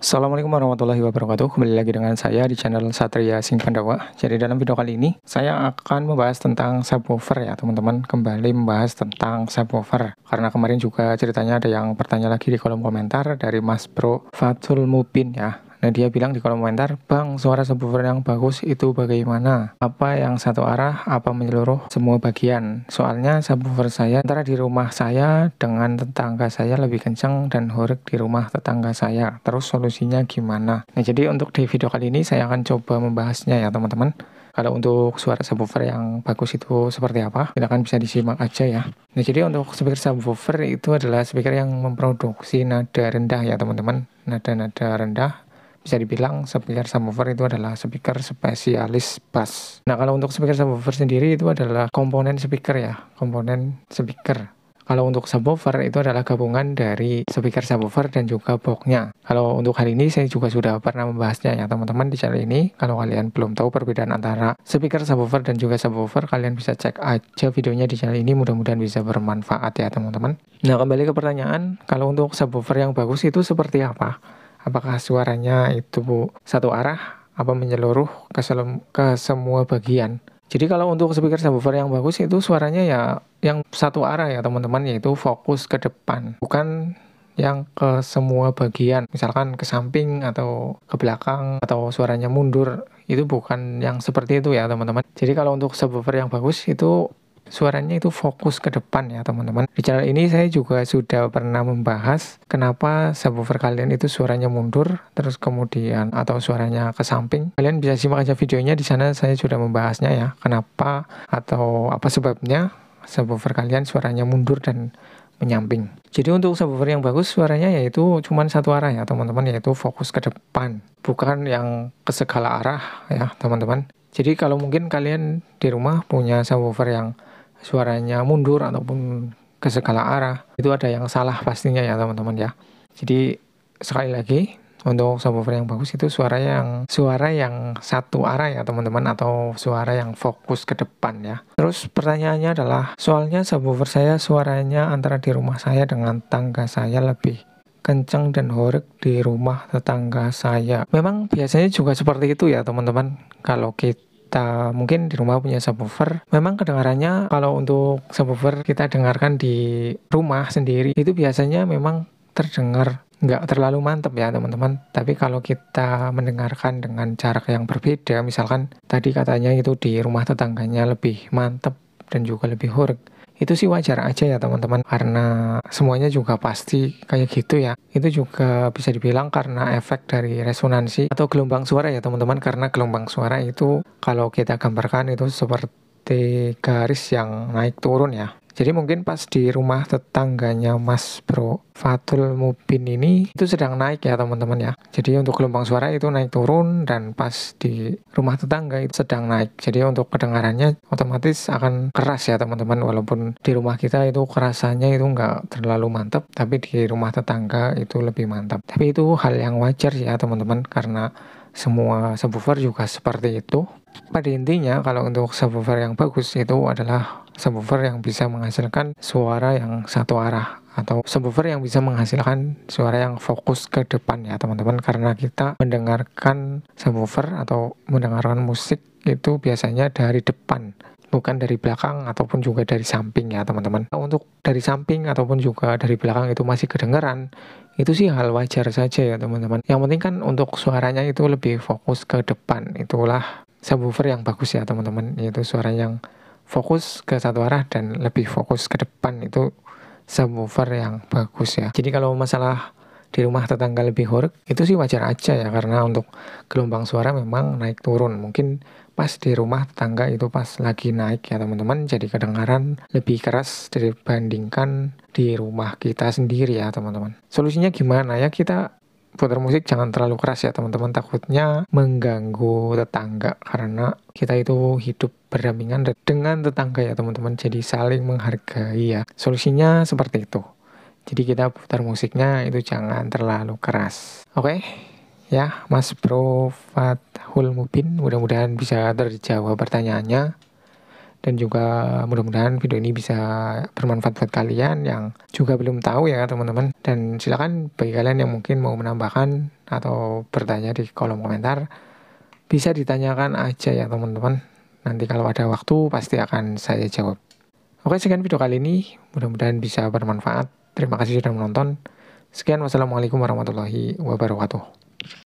Assalamualaikum warahmatullahi wabarakatuh Kembali lagi dengan saya di channel Satria Sing Pandawa Jadi dalam video kali ini Saya akan membahas tentang subwoofer ya teman-teman Kembali membahas tentang subwoofer Karena kemarin juga ceritanya ada yang bertanya lagi di kolom komentar Dari Mas Bro Fatul Mubin ya Nah dia bilang di kolom komentar, Bang suara subwoofer yang bagus itu bagaimana? Apa yang satu arah, apa menyeluruh semua bagian? Soalnya subwoofer saya antara di rumah saya dengan tetangga saya lebih kencang dan horek di rumah tetangga saya. Terus solusinya gimana? Nah jadi untuk di video kali ini saya akan coba membahasnya ya teman-teman. Kalau untuk suara subwoofer yang bagus itu seperti apa, silahkan bisa disimak aja ya. Nah, jadi untuk speaker subwoofer itu adalah speaker yang memproduksi nada rendah ya teman-teman. Nada-nada rendah bisa dibilang speaker subwoofer itu adalah speaker spesialis bass. Nah, kalau untuk speaker subwoofer sendiri itu adalah komponen speaker ya, komponen speaker. Kalau untuk subwoofer itu adalah gabungan dari speaker subwoofer dan juga boxnya. Kalau untuk hal ini saya juga sudah pernah membahasnya ya teman-teman di channel ini. Kalau kalian belum tahu perbedaan antara speaker subwoofer dan juga subwoofer, kalian bisa cek aja videonya di channel ini. Mudah-mudahan bisa bermanfaat ya teman-teman. Nah kembali ke pertanyaan, kalau untuk subwoofer yang bagus itu seperti apa? Apakah suaranya itu satu arah apa menyeluruh ke, ke semua bagian? Jadi kalau untuk speaker subwoofer yang bagus itu suaranya ya yang satu arah ya teman-teman yaitu fokus ke depan, bukan yang ke semua bagian, misalkan ke samping atau ke belakang atau suaranya mundur, itu bukan yang seperti itu ya teman-teman. Jadi kalau untuk subwoofer yang bagus itu suaranya itu fokus ke depan ya teman-teman. Di channel ini saya juga sudah pernah membahas kenapa subwoofer kalian itu suaranya mundur terus kemudian atau suaranya ke samping. Kalian bisa simak aja videonya di sana saya sudah membahasnya ya. Kenapa atau apa sebabnya subwoofer kalian suaranya mundur dan menyamping. Jadi untuk subwoofer yang bagus suaranya yaitu cuma satu arah ya teman-teman yaitu fokus ke depan bukan yang ke segala arah ya teman-teman. Jadi kalau mungkin kalian di rumah punya subwoofer yang suaranya mundur ataupun ke segala arah itu ada yang salah pastinya ya teman-teman ya jadi sekali lagi untuk subwoofer yang bagus itu suara yang suara yang satu arah ya teman-teman atau suara yang fokus ke depan ya. Terus pertanyaannya adalah soalnya subwoofer saya suaranya antara di rumah saya dengan tangga saya lebih kenceng dan horek di rumah tetangga saya. Memang biasanya juga seperti itu ya teman-teman. Kalau kita kita mungkin di rumah punya subwoofer, memang kedengarannya kalau untuk subwoofer kita dengarkan di rumah sendiri itu biasanya memang terdengar nggak terlalu mantep ya teman-teman tapi kalau kita mendengarkan dengan cara yang berbeda misalkan tadi katanya itu di rumah tetangganya lebih mantep dan juga lebih horeg itu sih wajar aja ya teman-teman karena semuanya juga pasti kayak gitu ya itu juga bisa dibilang karena efek dari resonansi atau gelombang suara ya teman-teman karena gelombang suara itu kalau kita gambarkan itu seperti garis yang naik turun ya jadi mungkin pas di rumah tetangganya Mas Bro Fatul Mubin ini itu sedang naik ya teman-teman ya. Jadi untuk gelombang suara itu naik turun dan pas di rumah tetangga itu sedang naik. Jadi untuk kedengarannya otomatis akan keras ya teman-teman walaupun di rumah kita itu kerasanya itu nggak terlalu mantap tapi di rumah tetangga itu lebih mantap. Tapi itu hal yang wajar ya teman-teman karena semua subwoofer juga seperti itu. Pada intinya kalau untuk subwoofer yang bagus itu adalah subwoofer yang bisa menghasilkan suara yang satu arah atau subwoofer yang bisa menghasilkan suara yang fokus ke depan ya teman-teman karena kita mendengarkan subwoofer atau mendengarkan musik itu biasanya dari depan bukan dari belakang ataupun juga dari samping ya teman-teman nah, untuk dari samping ataupun juga dari belakang itu masih kedengeran itu sih hal wajar saja ya teman-teman yang penting kan untuk suaranya itu lebih fokus ke depan itulah subwoofer yang bagus ya teman-teman yaitu suara yang fokus ke satu arah dan lebih fokus ke depan itu subwoofer yang bagus ya. Jadi kalau masalah di rumah tetangga lebih horek itu sih wajar aja ya karena untuk gelombang suara memang naik turun mungkin pas di rumah tetangga itu pas lagi naik ya teman-teman jadi kedengaran lebih keras dibandingkan di rumah kita sendiri ya teman-teman solusinya gimana ya kita putar musik jangan terlalu keras ya teman-teman takutnya mengganggu tetangga karena kita itu hidup berdampingan dengan tetangga ya teman-teman jadi saling menghargai ya solusinya seperti itu jadi kita putar musiknya itu jangan terlalu keras oke okay? ya Mas Bro Fathul Mubin mudah-mudahan bisa terjawab pertanyaannya dan juga mudah-mudahan video ini bisa bermanfaat buat kalian yang juga belum tahu ya teman-teman dan silakan bagi kalian yang mungkin mau menambahkan atau bertanya di kolom komentar bisa ditanyakan aja ya teman-teman nanti kalau ada waktu pasti akan saya jawab oke sekian video kali ini mudah-mudahan bisa bermanfaat terima kasih sudah menonton sekian wassalamualaikum warahmatullahi wabarakatuh